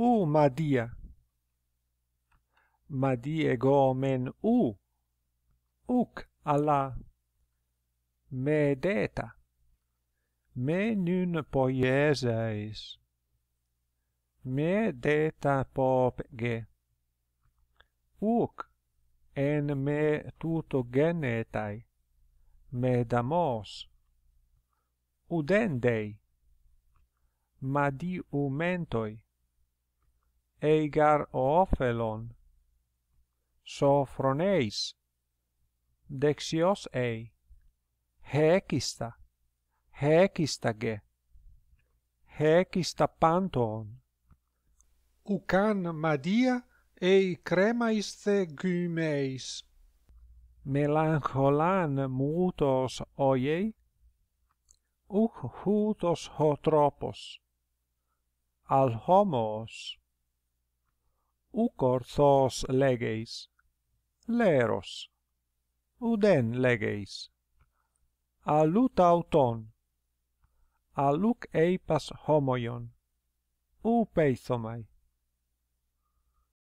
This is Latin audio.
u madia madie go men u uk alla me deta me nun poiesais me deta pop ge uk en me tuto genetai me damos udendei ma di umentoi eigar o ophelon sophroneis dexios ei hekista hekista ge hekista panton UCAN madia ei kremaiste gymeis melancholan mutos oiei uch hutos hotropos al homos U thos legeis? Leros. U den legeis? Alut auton. Aluc eipas homoion. U peithomai.